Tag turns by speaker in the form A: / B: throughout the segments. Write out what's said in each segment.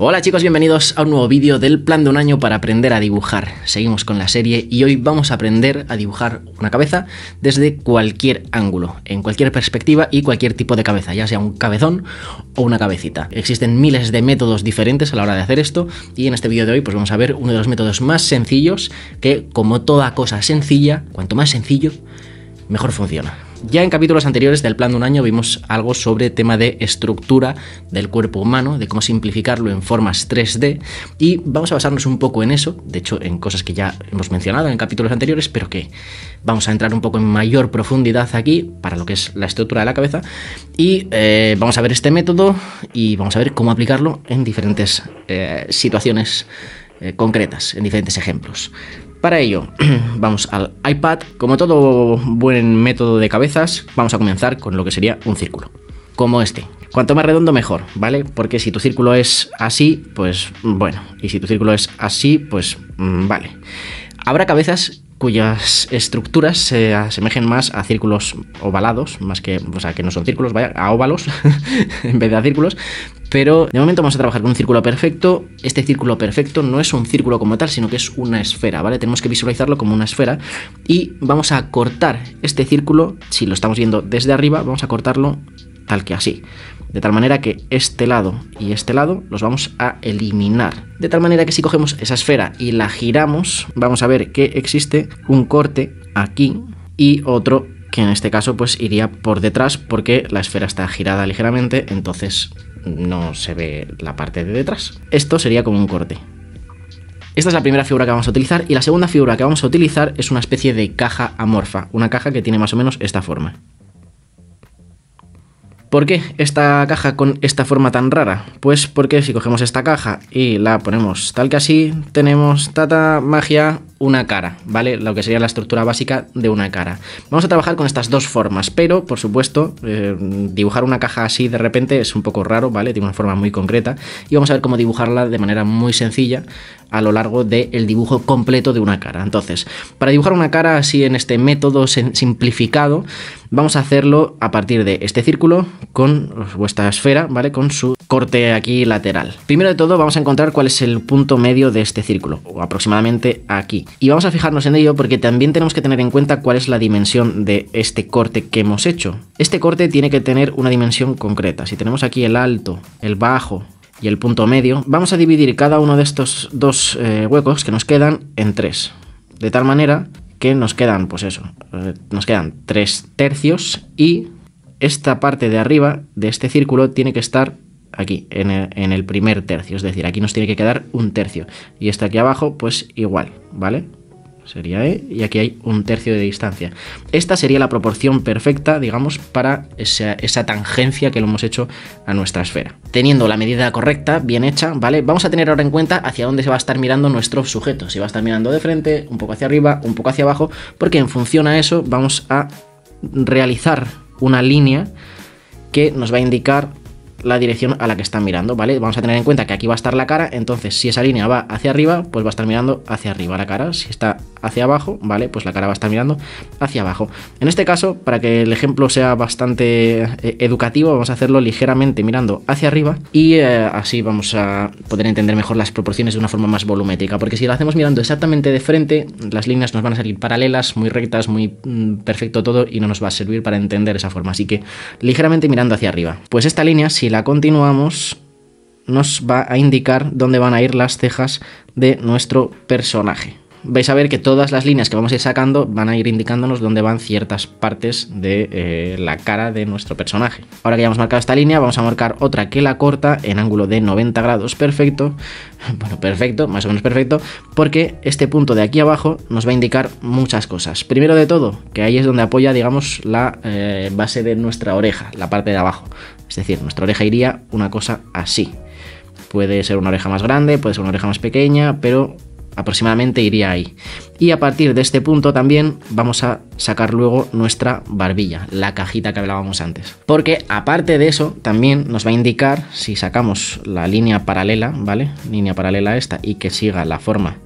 A: Hola chicos, bienvenidos a un nuevo vídeo del plan de un año para aprender a dibujar. Seguimos con la serie y hoy vamos a aprender a dibujar una cabeza desde cualquier ángulo, en cualquier perspectiva y cualquier tipo de cabeza, ya sea un cabezón o una cabecita. Existen miles de métodos diferentes a la hora de hacer esto y en este vídeo de hoy pues vamos a ver uno de los métodos más sencillos que como toda cosa sencilla, cuanto más sencillo, mejor funciona. Ya en capítulos anteriores del plan de un año vimos algo sobre tema de estructura del cuerpo humano, de cómo simplificarlo en formas 3D y vamos a basarnos un poco en eso, de hecho en cosas que ya hemos mencionado en capítulos anteriores, pero que vamos a entrar un poco en mayor profundidad aquí para lo que es la estructura de la cabeza y eh, vamos a ver este método y vamos a ver cómo aplicarlo en diferentes eh, situaciones eh, concretas, en diferentes ejemplos. Para ello, vamos al iPad. Como todo buen método de cabezas, vamos a comenzar con lo que sería un círculo, como este. Cuanto más redondo, mejor, ¿vale? Porque si tu círculo es así, pues bueno, y si tu círculo es así, pues mm, vale. Habrá cabezas cuyas estructuras se asemejen más a círculos ovalados, más que, o sea, que no son círculos, vaya, a óvalos en vez de a círculos, pero de momento vamos a trabajar con un círculo perfecto. Este círculo perfecto no es un círculo como tal, sino que es una esfera, ¿vale? Tenemos que visualizarlo como una esfera. Y vamos a cortar este círculo, si lo estamos viendo desde arriba, vamos a cortarlo tal que así. De tal manera que este lado y este lado los vamos a eliminar. De tal manera que si cogemos esa esfera y la giramos, vamos a ver que existe un corte aquí y otro que en este caso pues iría por detrás porque la esfera está girada ligeramente, entonces no se ve la parte de detrás. Esto sería como un corte. Esta es la primera figura que vamos a utilizar y la segunda figura que vamos a utilizar es una especie de caja amorfa, una caja que tiene más o menos esta forma. ¿Por qué esta caja con esta forma tan rara? Pues porque si cogemos esta caja y la ponemos tal que así, tenemos tata magia una cara, ¿vale? Lo que sería la estructura básica de una cara. Vamos a trabajar con estas dos formas, pero por supuesto, eh, dibujar una caja así de repente es un poco raro, ¿vale? Tiene una forma muy concreta y vamos a ver cómo dibujarla de manera muy sencilla a lo largo del dibujo completo de una cara. Entonces, para dibujar una cara así en este método simplificado, vamos a hacerlo a partir de este círculo con vuestra esfera, ¿vale? Con su corte aquí lateral. Primero de todo, vamos a encontrar cuál es el punto medio de este círculo, o aproximadamente aquí. Y vamos a fijarnos en ello porque también tenemos que tener en cuenta cuál es la dimensión de este corte que hemos hecho. Este corte tiene que tener una dimensión concreta. Si tenemos aquí el alto, el bajo, y el punto medio, vamos a dividir cada uno de estos dos eh, huecos que nos quedan en tres. De tal manera que nos quedan, pues eso, eh, nos quedan tres tercios y esta parte de arriba de este círculo tiene que estar aquí, en el, primer tercio. Es decir, aquí nos tiene que quedar un tercio. Y esta aquí abajo, pues igual, ¿vale? Sería E, y aquí hay un tercio de distancia. Esta sería la proporción perfecta, digamos, para esa, esa tangencia que lo hemos hecho a nuestra esfera. Teniendo la medida correcta, bien hecha, ¿vale? Vamos a tener ahora en cuenta hacia dónde se va a estar mirando nuestro sujeto. Si va a estar mirando de frente, un poco hacia arriba, un poco hacia abajo, porque en función a eso vamos a realizar una línea que nos va a indicar la dirección a la que están mirando, ¿vale? Vamos a tener en cuenta que aquí va a estar la cara, entonces si esa línea va hacia arriba, pues va a estar mirando hacia arriba la cara. Si está hacia abajo, ¿vale? Pues la cara va a estar mirando hacia abajo. En este caso, para que el ejemplo sea bastante eh, educativo, vamos a hacerlo ligeramente mirando hacia arriba y eh, así vamos a poder entender mejor las proporciones de una forma más volumétrica, porque si lo hacemos mirando exactamente de frente, las líneas nos van a salir paralelas, muy rectas, muy mm, perfecto todo y no nos va a servir para entender esa forma. Así que ligeramente mirando hacia arriba. Pues esta línea, si la continuamos, nos va a indicar dónde van a ir las cejas de nuestro personaje. Vais a ver que todas las líneas que vamos a ir sacando van a ir indicándonos dónde van ciertas partes de eh, la cara de nuestro personaje. Ahora que ya hemos marcado esta línea, vamos a marcar otra que la corta en ángulo de 90 grados, perfecto, bueno, perfecto, más o menos perfecto, porque este punto de aquí abajo nos va a indicar muchas cosas. Primero de todo, que ahí es donde apoya, digamos, la eh, base de nuestra oreja, la parte de abajo. Es decir, nuestra oreja iría una cosa así. Puede ser una oreja más grande, puede ser una oreja más pequeña, pero aproximadamente iría ahí. Y a partir de este punto también vamos a sacar luego nuestra barbilla, la cajita que hablábamos antes. Porque aparte de eso, también nos va a indicar si sacamos la línea paralela, ¿vale? Línea paralela a esta y que siga la forma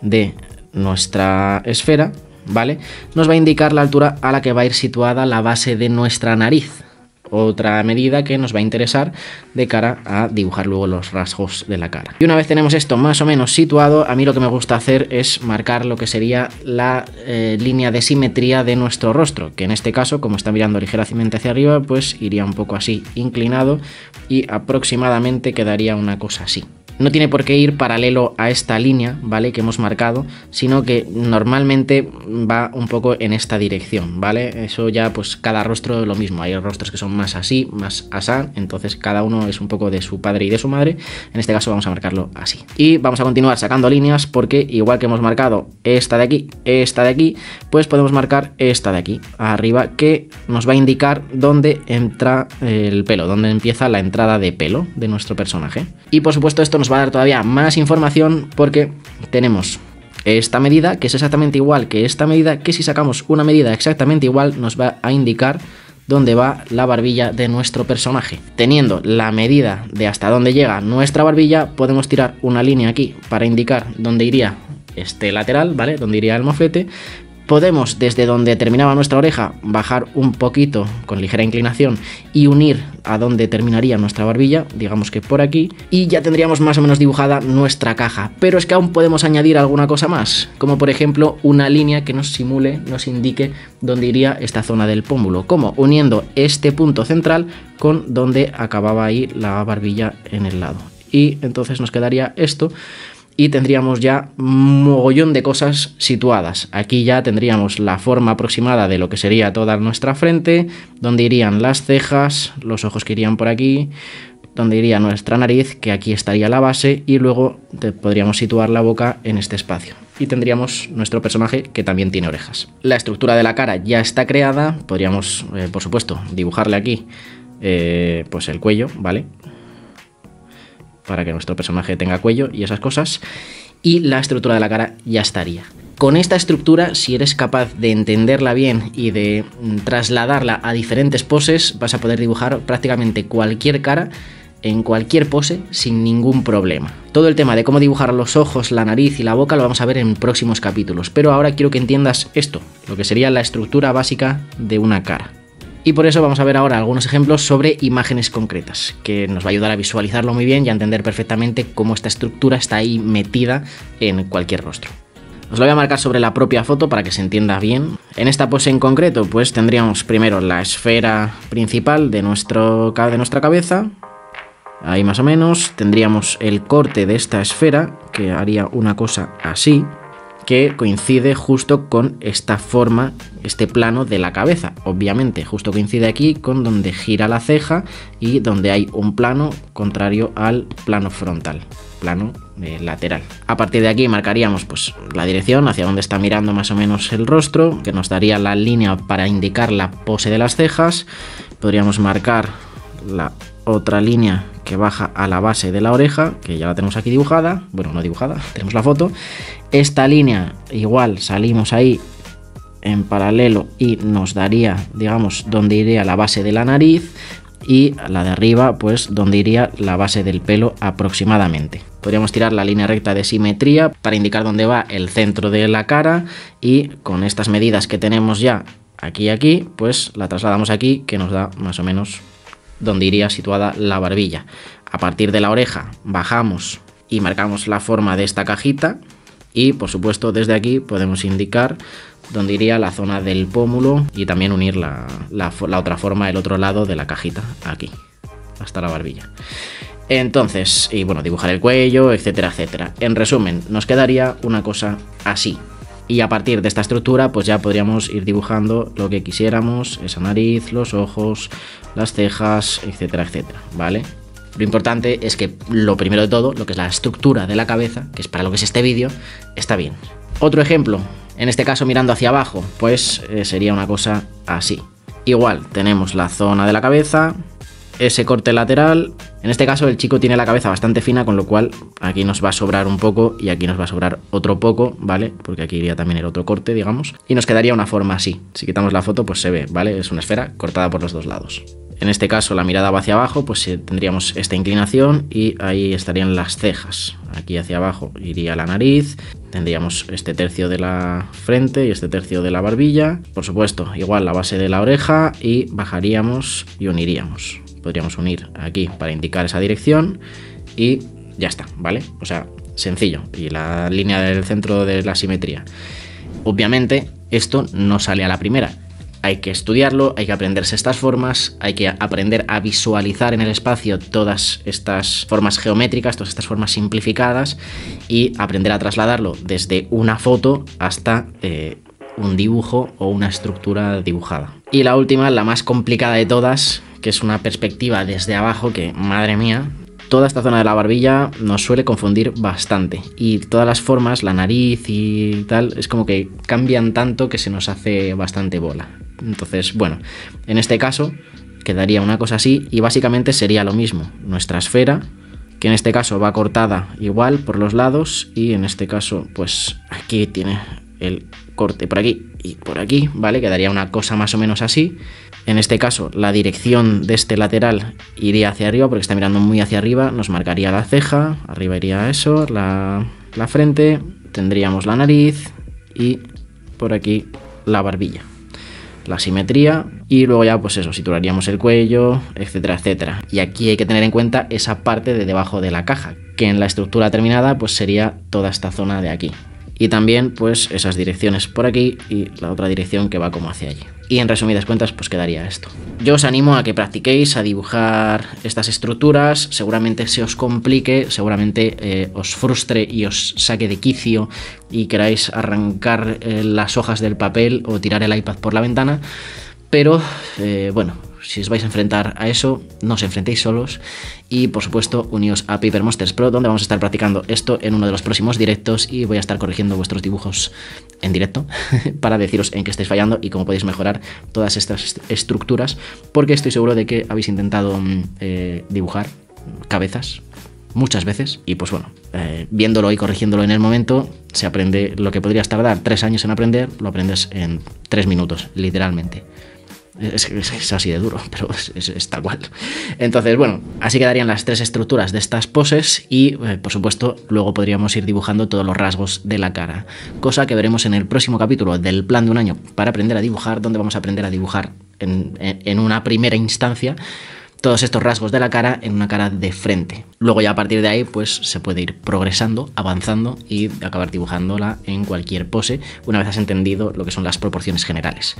A: de nuestra esfera, ¿vale? Nos va a indicar la altura a la que va a ir situada la base de nuestra nariz, otra medida que nos va a interesar de cara a dibujar luego los rasgos de la cara. Y una vez tenemos esto más o menos situado, a mí lo que me gusta hacer es marcar lo que sería la eh, línea de simetría de nuestro rostro, que en este caso, como está mirando ligeramente hacia arriba, pues iría un poco así inclinado y aproximadamente quedaría una cosa así no tiene por qué ir paralelo a esta línea, ¿vale? Que hemos marcado, sino que normalmente va un poco en esta dirección, ¿vale? Eso ya, pues cada rostro lo mismo. Hay rostros que son más así, más asá, entonces cada uno es un poco de su padre y de su madre. En este caso vamos a marcarlo así. Y vamos a continuar sacando líneas porque igual que hemos marcado esta de aquí, esta de aquí, pues podemos marcar esta de aquí, arriba, que nos va a indicar dónde entra el pelo, dónde empieza la entrada de pelo de nuestro personaje. Y por supuesto esto nos va a dar todavía más información porque tenemos esta medida, que es exactamente igual que esta medida, que si sacamos una medida exactamente igual nos va a indicar dónde va la barbilla de nuestro personaje. Teniendo la medida de hasta dónde llega nuestra barbilla, podemos tirar una línea aquí para indicar dónde iría este lateral, ¿vale? Donde iría el mofete. Podemos desde donde terminaba nuestra oreja bajar un poquito con ligera inclinación y unir a donde terminaría nuestra barbilla, digamos que por aquí, y ya tendríamos más o menos dibujada nuestra caja. Pero es que aún podemos añadir alguna cosa más, como por ejemplo una línea que nos simule, nos indique dónde iría esta zona del pómulo, como uniendo este punto central con donde acababa ahí la barbilla en el lado. Y entonces nos quedaría esto y tendríamos ya un mogollón de cosas situadas. Aquí ya tendríamos la forma aproximada de lo que sería toda nuestra frente, donde irían las cejas, los ojos que irían por aquí, donde iría nuestra nariz, que aquí estaría la base, y luego podríamos situar la boca en este espacio. Y tendríamos nuestro personaje que también tiene orejas. La estructura de la cara ya está creada, podríamos, eh, por supuesto, dibujarle aquí eh, pues el cuello, ¿vale? para que nuestro personaje tenga cuello y esas cosas. Y la estructura de la cara ya estaría. Con esta estructura, si eres capaz de entenderla bien y de mm, trasladarla a diferentes poses, vas a poder dibujar prácticamente cualquier cara en cualquier pose sin ningún problema. Todo el tema de cómo dibujar los ojos, la nariz y la boca lo vamos a ver en próximos capítulos, pero ahora quiero que entiendas esto, lo que sería la estructura básica de una cara. Y por eso vamos a ver ahora algunos ejemplos sobre imágenes concretas, que nos va a ayudar a visualizarlo muy bien y a entender perfectamente cómo esta estructura está ahí metida en cualquier rostro. Os lo voy a marcar sobre la propia foto para que se entienda bien. En esta pose en concreto, pues tendríamos primero la esfera principal de, nuestro, de nuestra cabeza, ahí más o menos, tendríamos el corte de esta esfera, que haría una cosa así, que coincide justo con esta forma, este plano de la cabeza. Obviamente, justo coincide aquí con donde gira la ceja y donde hay un plano contrario al plano frontal, plano eh, lateral. A partir de aquí marcaríamos pues, la dirección hacia donde está mirando más o menos el rostro, que nos daría la línea para indicar la pose de las cejas. Podríamos marcar la otra línea que baja a la base de la oreja, que ya la tenemos aquí dibujada, bueno, no dibujada, tenemos la foto. Esta línea igual salimos ahí en paralelo y nos daría, digamos, donde iría la base de la nariz y la de arriba, pues donde iría la base del pelo aproximadamente. Podríamos tirar la línea recta de simetría para indicar dónde va el centro de la cara y con estas medidas que tenemos ya aquí y aquí, pues la trasladamos aquí que nos da más o menos donde iría situada la barbilla. A partir de la oreja bajamos y marcamos la forma de esta cajita y por supuesto desde aquí podemos indicar donde iría la zona del pómulo y también unir la, otra forma, el otro lado de la cajita, aquí, hasta la barbilla. Entonces, y bueno, dibujar el cuello, etcétera, etcétera. En resumen, nos quedaría una cosa así. Y a partir de esta estructura, pues ya podríamos ir dibujando lo que quisiéramos, esa nariz, los ojos, las cejas, etcétera, etcétera, ¿vale? Lo importante es que lo primero de todo, lo que es la estructura de la cabeza, que es para lo que es este vídeo, está bien. Otro ejemplo, en este caso mirando hacia abajo, pues eh, sería una cosa así. Igual, tenemos la zona de la cabeza, ese corte lateral. En este caso el chico tiene la cabeza bastante fina, con lo cual aquí nos va a sobrar un poco y aquí nos va a sobrar otro poco, ¿vale? Porque aquí iría también el otro corte, digamos. Y nos quedaría una forma así. Si quitamos la foto, pues se ve, ¿vale? Es una esfera cortada por los dos lados. En este caso la mirada va hacia abajo, pues eh, tendríamos esta inclinación y ahí estarían las cejas. Aquí hacia abajo iría la nariz, tendríamos este tercio de la frente y este tercio de la barbilla. Por supuesto, igual la base de la oreja y bajaríamos y uniríamos podríamos unir aquí para indicar esa dirección y ya está, ¿vale? O sea, sencillo. Y la línea del centro de la simetría. Obviamente, esto no sale a la primera. Hay que estudiarlo, hay que aprenderse estas formas, hay que aprender a visualizar en el espacio todas estas formas geométricas, todas estas formas simplificadas y aprender a trasladarlo desde una foto hasta eh, un dibujo o una estructura dibujada. Y la última, la más complicada de todas, que es una perspectiva desde abajo que, madre mía, toda esta zona de la barbilla nos suele confundir bastante. Y todas las formas, la nariz y tal, es como que cambian tanto que se nos hace bastante bola. Entonces, bueno, en este caso quedaría una cosa así y básicamente sería lo mismo. Nuestra esfera, que en este caso va cortada igual por los lados y en este caso pues aquí tiene el corte por aquí y por aquí, ¿vale? Quedaría una cosa más o menos así. En este caso, la dirección de este lateral iría hacia arriba porque está mirando muy hacia arriba, nos marcaría la ceja, arriba iría eso, la, frente, tendríamos la nariz y por aquí la barbilla la simetría y luego ya pues eso, situaríamos el cuello, etcétera, etcétera. Y aquí hay que tener en cuenta esa parte de debajo de la caja, que en la estructura terminada pues sería toda esta zona de aquí y también pues esas direcciones por aquí y la otra dirección que va como hacia allí. Y en resumidas cuentas pues quedaría esto. Yo os animo a que practiquéis a dibujar estas estructuras, seguramente se os complique, seguramente eh, os frustre y os saque de quicio y queráis arrancar eh, las hojas del papel o tirar el iPad por la ventana, pero eh, bueno, si os vais a enfrentar a eso, no os enfrentéis solos y por supuesto uníos a Paper Monsters Pro donde vamos a estar practicando esto en uno de los próximos directos y voy a estar corrigiendo vuestros dibujos en directo para deciros en qué estáis fallando y cómo podéis mejorar todas estas estructuras porque estoy seguro de que habéis intentado mm, eh, dibujar cabezas muchas veces y pues bueno, eh, viéndolo y corrigiéndolo en el momento, se aprende lo que podrías tardar tres años en aprender, lo aprendes en tres minutos, literalmente. Es, así de duro, pero es, tal cual. Entonces, bueno, así quedarían las tres estructuras de estas poses y, eh, por supuesto, luego podríamos ir dibujando todos los rasgos de la cara, cosa que veremos en el próximo capítulo del plan de un año para aprender a dibujar, donde vamos a aprender a dibujar en una primera instancia todos estos rasgos de la cara en una cara de frente. Luego ya a partir de ahí pues se puede ir progresando, avanzando y acabar dibujándola en cualquier pose una vez has entendido lo que son las proporciones generales.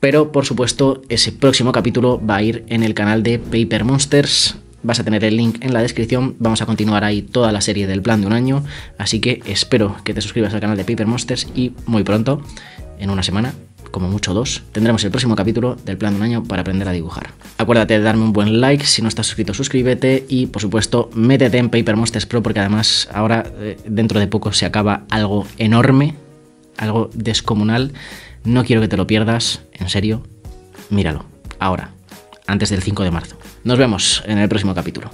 A: Pero por supuesto ese próximo capítulo va a ir en el canal de Paper Monsters. Vas a tener el link en la descripción, vamos a continuar ahí toda la serie del plan de un año, así que espero que te suscribas al canal de Paper Monsters y muy pronto, en una semana, como mucho dos, tendremos el próximo capítulo del plan de un año para aprender a dibujar. Acuérdate de darme un buen like, si no estás suscrito suscríbete y por supuesto métete en Paper Monsters Pro porque además ahora eh, dentro de poco se acaba algo enorme, algo descomunal. No quiero que te lo pierdas, en serio, míralo, ahora, antes del 5 de marzo. Nos vemos en el próximo capítulo.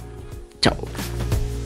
A: Chao.